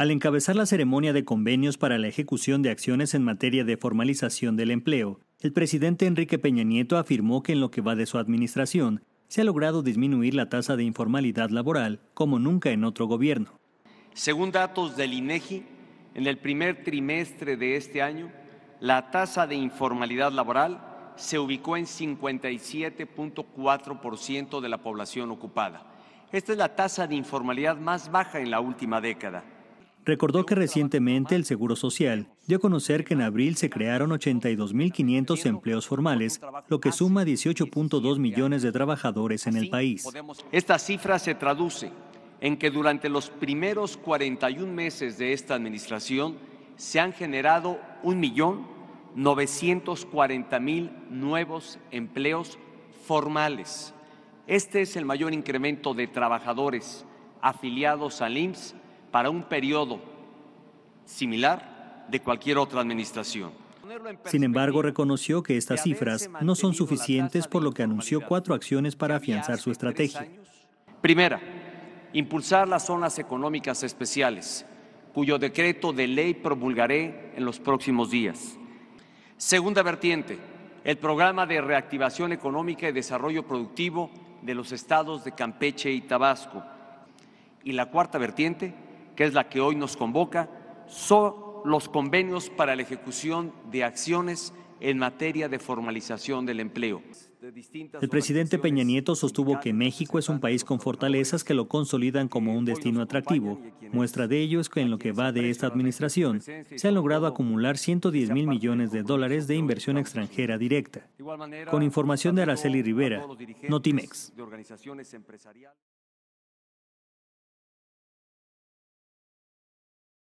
Al encabezar la ceremonia de convenios para la ejecución de acciones en materia de formalización del empleo, el presidente Enrique Peña Nieto afirmó que en lo que va de su administración, se ha logrado disminuir la tasa de informalidad laboral como nunca en otro gobierno. Según datos del INEGI, en el primer trimestre de este año, la tasa de informalidad laboral se ubicó en 57.4% de la población ocupada. Esta es la tasa de informalidad más baja en la última década recordó que recientemente el Seguro Social dio a conocer que en abril se crearon 82.500 empleos formales, lo que suma 18.2 millones de trabajadores en el país. Esta cifra se traduce en que durante los primeros 41 meses de esta administración se han generado 1.940.000 nuevos empleos formales. Este es el mayor incremento de trabajadores afiliados al IMSS para un periodo similar de cualquier otra administración. Sin embargo, reconoció que estas cifras no son suficientes, por lo que anunció cuatro acciones para afianzar su estrategia. Primera, impulsar las zonas económicas especiales, cuyo decreto de ley promulgaré en los próximos días. Segunda vertiente, el programa de reactivación económica y desarrollo productivo de los estados de Campeche y Tabasco. Y la cuarta vertiente, que es la que hoy nos convoca, son los convenios para la ejecución de acciones en materia de formalización del empleo. El presidente Peña Nieto sostuvo que México es un país con fortalezas que lo consolidan como un destino atractivo. Muestra de ello es que en lo que va de esta administración se han logrado acumular 110 mil millones de dólares de inversión extranjera directa. Con información de Araceli Rivera, Notimex.